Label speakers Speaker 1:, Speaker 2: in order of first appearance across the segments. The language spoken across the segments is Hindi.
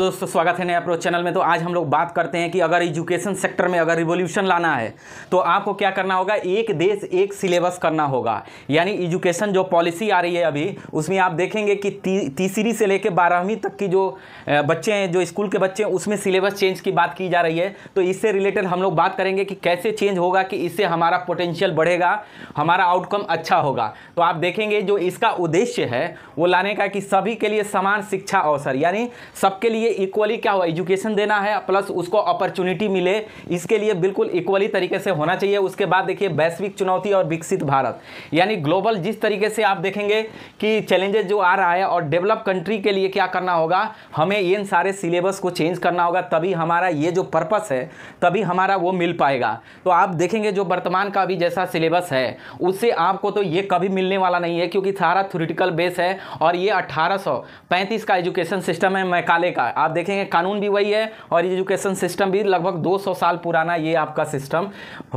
Speaker 1: दोस्तों स्वागत है नया अप्रोच चैनल में तो आज हम लोग बात करते हैं कि अगर एजुकेशन सेक्टर में अगर रिवोल्यूशन लाना है तो आपको क्या करना होगा एक देश एक सिलेबस करना होगा यानी एजुकेशन जो पॉलिसी आ रही है अभी उसमें आप देखेंगे कि तीसरी से लेकर बारहवीं तक की जो बच्चे हैं जो स्कूल के बच्चे हैं उसमें सिलेबस चेंज की बात की जा रही है तो इससे रिलेटेड हम लोग बात करेंगे कि कैसे चेंज होगा कि इससे हमारा पोटेंशियल बढ़ेगा हमारा आउटकम अच्छा होगा तो आप देखेंगे जो इसका उद्देश्य है वो लाने का कि सभी के लिए समान शिक्षा अवसर यानी सबके लिए इक्वली क्या हो एजुकेशन देना है प्लस उसको अपॉर्चुनिटी मिले इसके लिए बिल्कुल इक्वली तरीके से होना चाहिए उसके बाद देखिए वैश्विक चुनौती और विकसित भारत यानी ग्लोबल जिस तरीके से आप देखेंगे कि चैलेंजेस जो आ रहा है और डेवलप कंट्री के लिए क्या करना होगा हमें इन सारे सिलेबस को चेंज करना होगा तभी हमारा ये जो पर्पस है तभी हमारा वो मिल पाएगा तो आप देखेंगे जो वर्तमान का अभी जैसा सिलेबस है उससे आपको तो ये कभी मिलने वाला नहीं है क्योंकि सारा थ्योरिटिकल बेस है और ये अठारह का एजुकेशन सिस्टम है मैकाले का आप देखेंगे कानून भी वही है और एजुकेशन सिस्टम भी लगभग 200 साल पुराना ये आपका सिस्टम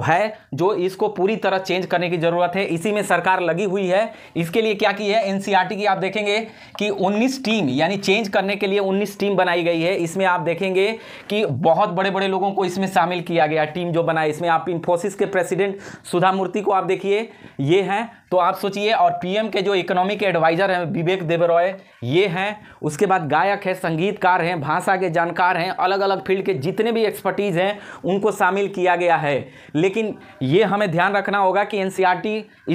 Speaker 1: है जो इसको पूरी तरह चेंज करने की ज़रूरत है इसी में सरकार लगी हुई है इसके लिए क्या की है एन e की आप देखेंगे कि उन्नीस टीम यानी चेंज करने के लिए उन्नीस टीम बनाई गई है इसमें आप देखेंगे कि बहुत बड़े बड़े लोगों को इसमें शामिल किया गया टीम जो बनाई इसमें आप इन्फोसिस के प्रेसिडेंट सुधा मूर्ति को आप देखिए ये हैं तो आप सोचिए और पीएम के जो इकोनॉमिक एडवाइज़र हैं विवेक देवरॉय ये हैं उसके बाद गायक हैं संगीतकार हैं भाषा के जानकार हैं अलग अलग फील्ड के जितने भी एक्सपर्टीज़ हैं उनको शामिल किया गया है लेकिन ये हमें ध्यान रखना होगा कि एन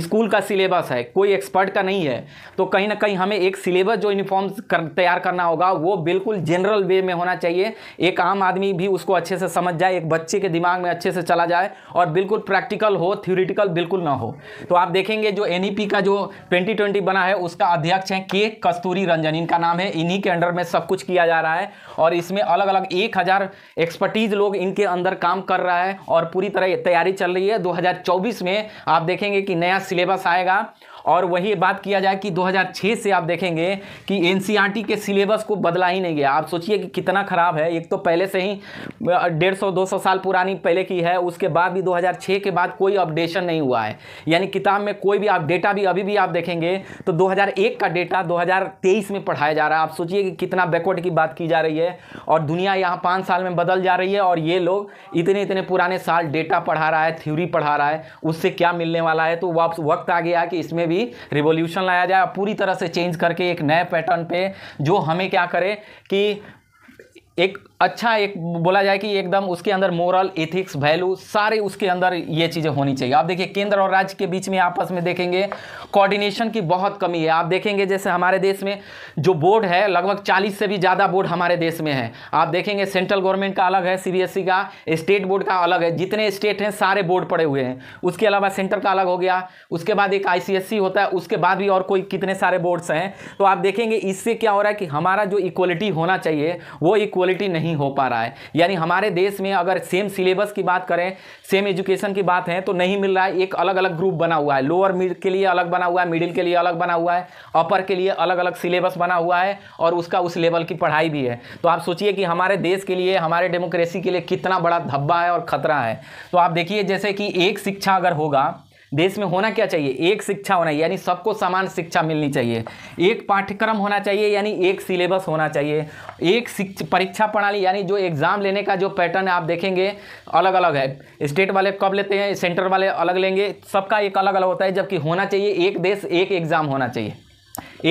Speaker 1: स्कूल का सिलेबस है कोई एक्सपर्ट का नहीं है तो कहीं ना कहीं हमें एक सिलेबस जो यूनिफॉर्म कर, तैयार करना होगा वो बिल्कुल जनरल वे में होना चाहिए एक आम आदमी भी उसको अच्छे से समझ जाए एक बच्चे के दिमाग में अच्छे से चला जाए और बिल्कुल प्रैक्टिकल हो थ्योरिटिकल बिल्कुल ना हो तो आप देखेंगे जो एनईपी का जो 2020 बना है उसका अध्यक्ष है के कस्तूरी रंजन इनका नाम है इन्हीं के अंडर में सब कुछ किया जा रहा है और इसमें अलग अलग एक हज़ार एक्सपर्टीज लोग इनके अंदर काम कर रहा है और पूरी तरह तैयारी चल रही है 2024 में आप देखेंगे कि नया सिलेबस आएगा और वही बात किया जाए कि 2006 से आप देखेंगे कि एन के सिलेबस को बदला ही नहीं गया आप सोचिए कि कितना ख़राब है एक तो पहले से ही डेढ़ सौ दो सौ साल पुरानी पहले की है उसके बाद भी 2006 के बाद कोई अपडेशन नहीं हुआ है यानी किताब में कोई भी आप डेटा भी अभी भी आप देखेंगे तो 2001 का डेटा 2023 में पढ़ाया जा रहा है आप सोचिए कि कितना बैकवर्ड की बात की जा रही है और दुनिया यहाँ पाँच साल में बदल जा रही है और ये लोग इतने इतने पुराने साल डेटा पढ़ा रहा है थ्यूरी पढ़ा रहा है उससे क्या मिलने वाला है तो वापस वक्त आ गया कि इसमें भी भी रिवोल्यूशन लाया जाए पूरी तरह से चेंज करके एक नए पैटर्न पे जो हमें क्या करे कि एक अच्छा एक बोला जाए कि एकदम उसके अंदर मोरल एथिक्स वैल्यू सारे उसके अंदर ये चीज़ें होनी चाहिए आप देखिए केंद्र और राज्य के बीच में आपस में देखेंगे कोऑर्डिनेशन की बहुत कमी है आप देखेंगे जैसे हमारे देश में जो बोर्ड है लगभग 40 से भी ज़्यादा बोर्ड हमारे देश में है आप देखेंगे सेंट्रल गवर्नमेंट का अलग है सी e का स्टेट बोर्ड का अलग है जितने स्टेट हैं सारे बोर्ड पड़े हुए हैं उसके अलावा सेंटर का अलग हो गया उसके बाद एक आई e होता है उसके बाद भी और कोई कितने सारे बोर्ड्स हैं तो आप देखेंगे इससे क्या हो रहा है कि हमारा जो इक्वलिटी होना चाहिए वो इक्वलिटी नहीं नहीं हो पा रहा है यानी हमारे देश में अगर सेम सिलेबस की बात करें सेम एजुकेशन की बात है तो नहीं मिल रहा है एक अलग अलग ग्रुप बना हुआ है लोअर मिड के लिए अलग बना हुआ है मिडिल के लिए अलग बना हुआ है अपर के लिए अलग अलग सिलेबस बना हुआ है और उसका उस लेवल की पढ़ाई भी है तो आप सोचिए कि हमारे देश के लिए हमारे डेमोक्रेसी के लिए कितना बड़ा धब्बा है और खतरा है तो आप देखिए जैसे कि एक शिक्षा अगर होगा देश में होना क्या चाहिए एक शिक्षा होना यानी सबको समान शिक्षा मिलनी चाहिए एक पाठ्यक्रम होना चाहिए यानी एक सिलेबस होना चाहिए एक परीक्षा प्रणाली यानी जो एग्ज़ाम लेने का जो पैटर्न है आप देखेंगे अलग अलग है स्टेट वाले कब लेते हैं सेंटर वाले अलग लेंगे सबका एक अलग अलग होता है जबकि होना चाहिए एक देश एक एग्ज़ाम होना चाहिए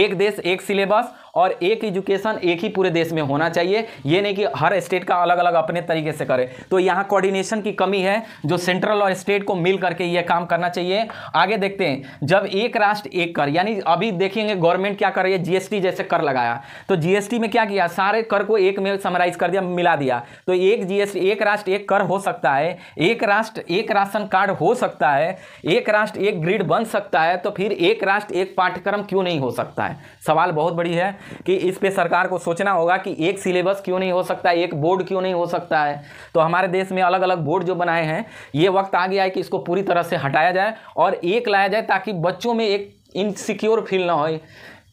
Speaker 1: एक देश एक सिलेबस और एक एजुकेशन एक ही पूरे देश में होना चाहिए ये नहीं कि हर स्टेट का अलग अलग अपने तरीके से करे तो यहाँ कोऑर्डिनेशन की कमी है जो सेंट्रल और स्टेट को मिल करके ये काम करना चाहिए आगे देखते हैं जब एक राष्ट्र एक कर यानी अभी देखेंगे गवर्नमेंट क्या कर रही है जीएसटी जैसे कर लगाया तो जीएसटी में क्या किया सारे कर को एक में समराइज कर दिया मिला दिया तो एक जीएसटी एक राष्ट्र एक कर हो सकता है एक राष्ट्र एक राशन कार्ड हो सकता है एक राष्ट्र एक ग्रिड बन सकता है तो फिर एक राष्ट्र एक पाठ्यक्रम क्यों नहीं हो सकता है सवाल बहुत बड़ी है कि इस पे सरकार को सोचना होगा कि एक सिलेबस क्यों नहीं हो सकता एक बोर्ड क्यों नहीं हो सकता है तो हमारे देश में अलग अलग बोर्ड जो बनाए हैं ये वक्त आ गया है कि इसको पूरी तरह से हटाया जाए और एक लाया जाए ताकि बच्चों में एक इनसिक्योर फील ना हो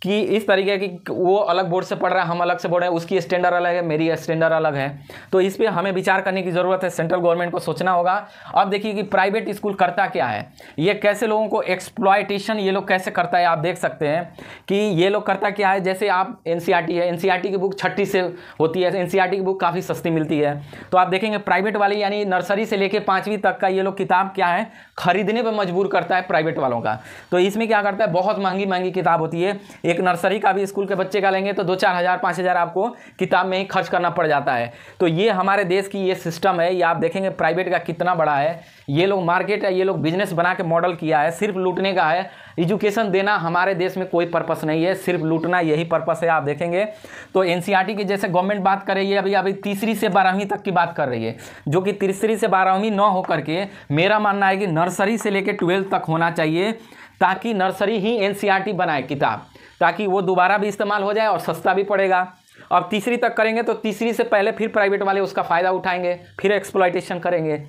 Speaker 1: कि इस तरीके की वो अलग बोर्ड से पढ़ रहा है हम अलग से बोर्ड हैं उसकी स्टैंडर्ड अलग है मेरी स्टैंडर्ड अलग है तो इस पर हमें विचार करने की ज़रूरत है सेंट्रल गवर्नमेंट को सोचना होगा अब देखिए कि प्राइवेट स्कूल करता क्या है ये कैसे लोगों को एक्सप्लॉयटेशन ये लोग कैसे करता है आप देख सकते हैं कि ये लोग करता क्या है जैसे आप एन e है एन e की बुक छठी से होती है एन e की बुक काफ़ी सस्ती मिलती है तो आप देखेंगे प्राइवेट वाली यानी नर्सरी से लेकर पाँचवीं तक का ये लोग किताब क्या है खरीदने पर मजबूर करता है प्राइवेट वालों का तो इसमें क्या करता है बहुत महंगी महंगी किताब होती है एक नर्सरी का भी स्कूल के बच्चे का लेंगे तो दो चार हज़ार पाँच हज़ार आपको किताब में ही खर्च करना पड़ जाता है तो ये हमारे देश की ये सिस्टम है ये आप देखेंगे प्राइवेट का कितना बड़ा है ये लोग मार्केट है ये लोग बिजनेस बना के मॉडल किया है सिर्फ लूटने का है एजुकेशन देना हमारे देश में कोई पर्पस नहीं है सिर्फ लूटना यही पर्पस है आप देखेंगे तो एन e की जैसे गवर्नमेंट बात कर रही है अभी अभी तीसरी से बारहवीं तक की बात कर रही है जो कि तीसरी से बारहवीं न होकर के मेरा मानना है कि नर्सरी से लेकर ट्वेल्थ तक होना चाहिए ताकि नर्सरी ही एनसीईआरटी बनाए किताब ताकि वो दोबारा भी इस्तेमाल हो जाए और सस्ता भी पड़ेगा अब तीसरी तक करेंगे तो तीसरी से पहले फिर प्राइवेट वाले उसका फ़ायदा उठाएंगे फिर एक्सप्लाइटेशन करेंगे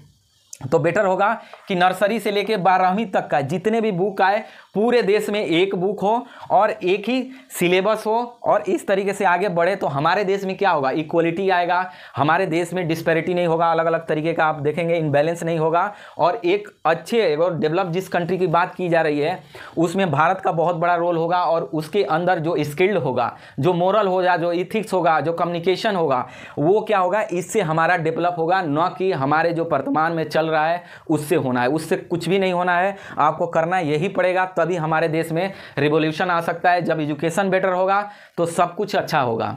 Speaker 1: तो बेटर होगा कि नर्सरी से लेकर बारहवीं तक का जितने भी बुक आए पूरे देश में एक बुक हो और एक ही सिलेबस हो और इस तरीके से आगे बढ़े तो हमारे देश में क्या होगा इक्वलिटी आएगा हमारे देश में डिस्पेरिटी नहीं होगा अलग अलग तरीके का आप देखेंगे इनबैलेंस नहीं होगा और एक अच्छे और डेवलप जिस कंट्री की बात की जा रही है उसमें भारत का बहुत बड़ा रोल होगा और उसके अंदर जो स्किल्ड होगा जो मॉरल होगा जो इथिक्स होगा जो कम्युनिकेशन होगा वो क्या होगा इससे हमारा डेवलप होगा न कि हमारे जो वर्तमान में चल चल रहा है उससे होना है उससे कुछ भी नहीं होना है आपको करना यही पड़ेगा तभी हमारे देश में रिवोल्यूशन आ सकता है जब एजुकेशन बेटर होगा तो सब कुछ अच्छा होगा